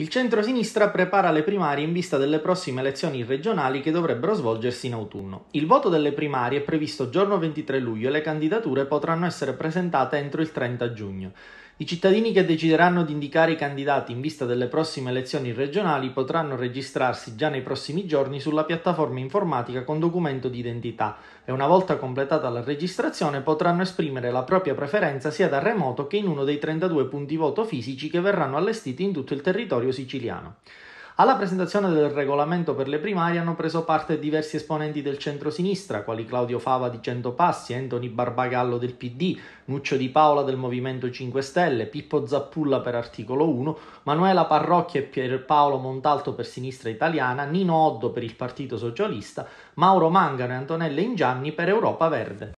Il centro-sinistra prepara le primarie in vista delle prossime elezioni regionali che dovrebbero svolgersi in autunno. Il voto delle primarie è previsto giorno 23 luglio e le candidature potranno essere presentate entro il 30 giugno. I cittadini che decideranno di indicare i candidati in vista delle prossime elezioni regionali potranno registrarsi già nei prossimi giorni sulla piattaforma informatica con documento di identità e una volta completata la registrazione potranno esprimere la propria preferenza sia da remoto che in uno dei 32 punti voto fisici che verranno allestiti in tutto il territorio siciliano. Alla presentazione del regolamento per le primarie hanno preso parte diversi esponenti del centro-sinistra, quali Claudio Fava di Centopassi, Anthony Barbagallo del PD, Nuccio Di Paola del Movimento 5 Stelle, Pippo Zappulla per Articolo 1, Manuela Parrocchia e Pierpaolo Montalto per Sinistra Italiana, Nino Oddo per il Partito Socialista, Mauro Mangano e Antonella Ingianni per Europa Verde.